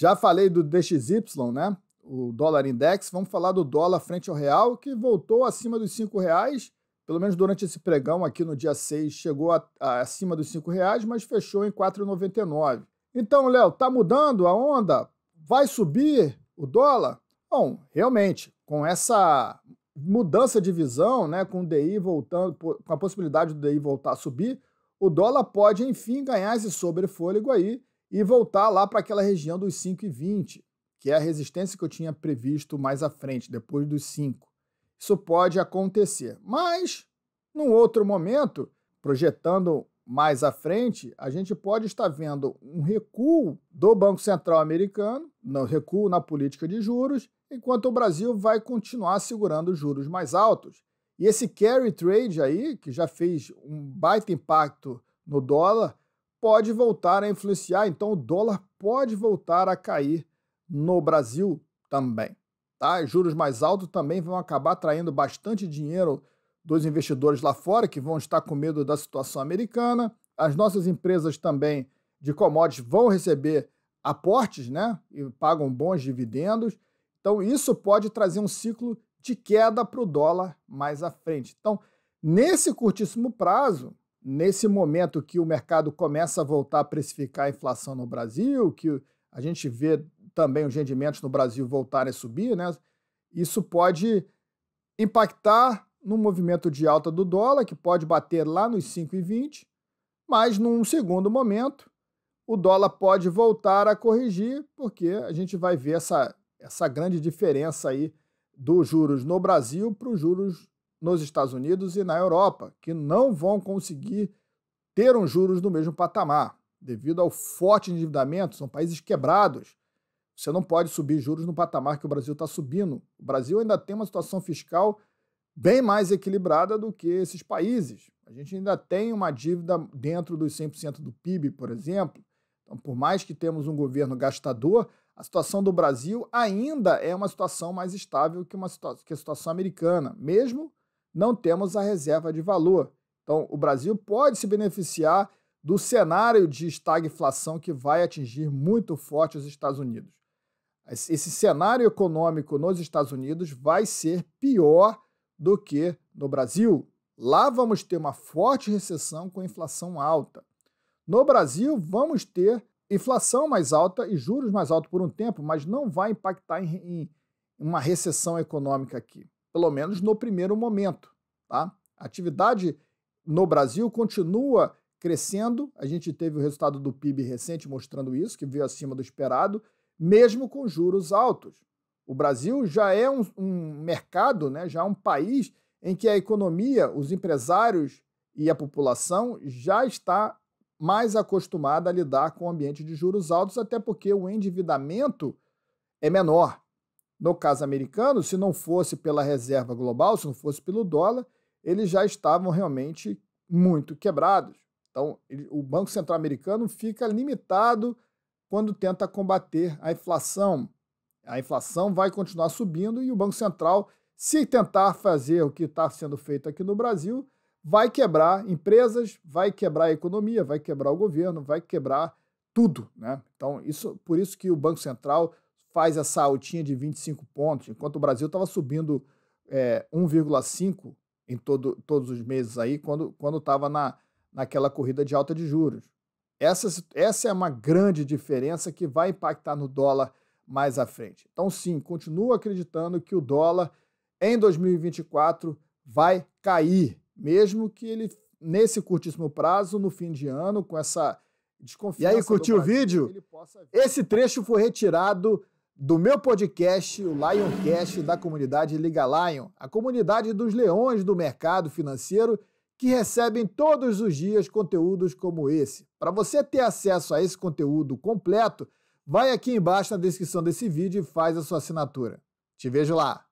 Já falei do DXY, né? O dólar index. Vamos falar do dólar frente ao real, que voltou acima dos cinco reais. Pelo menos durante esse pregão aqui no dia 6, chegou a, a, acima dos cinco reais, mas fechou em 4,99. Então, Léo, tá mudando a onda? Vai subir o dólar? Bom, realmente, com essa mudança de visão, né, com o DI voltando, com a possibilidade do DI voltar a subir, o dólar pode enfim ganhar esse sobrefôlego aí e voltar lá para aquela região dos 5,20, que é a resistência que eu tinha previsto mais à frente, depois dos 5. Isso pode acontecer. Mas, num outro momento, projetando mais à frente, a gente pode estar vendo um recuo do Banco Central americano, no recuo na política de juros, enquanto o Brasil vai continuar segurando juros mais altos. E esse carry trade aí, que já fez um baita impacto no dólar, pode voltar a influenciar, então o dólar pode voltar a cair no Brasil também. Tá? Juros mais altos também vão acabar atraindo bastante dinheiro dos investidores lá fora, que vão estar com medo da situação americana. As nossas empresas também de commodities vão receber aportes né? e pagam bons dividendos. Então, isso pode trazer um ciclo de queda para o dólar mais à frente. Então, nesse curtíssimo prazo, nesse momento que o mercado começa a voltar a precificar a inflação no Brasil, que a gente vê também os rendimentos no Brasil voltarem a subir, né? Isso pode impactar no movimento de alta do dólar, que pode bater lá nos 5,20, mas num segundo momento o dólar pode voltar a corrigir, porque a gente vai ver essa, essa grande diferença aí dos juros no Brasil para os juros nos Estados Unidos e na Europa, que não vão conseguir ter um juros no mesmo patamar, devido ao forte endividamento, são países quebrados. Você não pode subir juros no patamar que o Brasil está subindo. O Brasil ainda tem uma situação fiscal bem mais equilibrada do que esses países. A gente ainda tem uma dívida dentro dos 100% do PIB, por exemplo. Então, por mais que temos um governo gastador, a situação do Brasil ainda é uma situação mais estável que, uma situação, que a situação americana, mesmo não temos a reserva de valor. Então, o Brasil pode se beneficiar do cenário de estagflação que vai atingir muito forte os Estados Unidos. Esse cenário econômico nos Estados Unidos vai ser pior do que no Brasil. Lá vamos ter uma forte recessão com inflação alta. No Brasil, vamos ter inflação mais alta e juros mais altos por um tempo, mas não vai impactar em, em uma recessão econômica aqui pelo menos no primeiro momento. Tá? A atividade no Brasil continua crescendo, a gente teve o resultado do PIB recente mostrando isso, que veio acima do esperado, mesmo com juros altos. O Brasil já é um, um mercado, né, já é um país em que a economia, os empresários e a população já está mais acostumada a lidar com o ambiente de juros altos, até porque o endividamento é menor. No caso americano, se não fosse pela reserva global, se não fosse pelo dólar, eles já estavam realmente muito quebrados. Então, o Banco Central americano fica limitado quando tenta combater a inflação. A inflação vai continuar subindo e o Banco Central, se tentar fazer o que está sendo feito aqui no Brasil, vai quebrar empresas, vai quebrar a economia, vai quebrar o governo, vai quebrar tudo. Né? Então, isso, por isso que o Banco Central faz essa altinha de 25 pontos, enquanto o Brasil estava subindo é, 1,5 em todo, todos os meses aí, quando estava na, naquela corrida de alta de juros. Essa, essa é uma grande diferença que vai impactar no dólar mais à frente. Então, sim, continuo acreditando que o dólar em 2024 vai cair, mesmo que ele, nesse curtíssimo prazo, no fim de ano, com essa desconfiança. E aí, curtiu o vídeo? Esse trecho foi retirado do meu podcast, o Lioncast, da comunidade Liga Lion, a comunidade dos leões do mercado financeiro que recebem todos os dias conteúdos como esse. Para você ter acesso a esse conteúdo completo, vai aqui embaixo na descrição desse vídeo e faz a sua assinatura. Te vejo lá!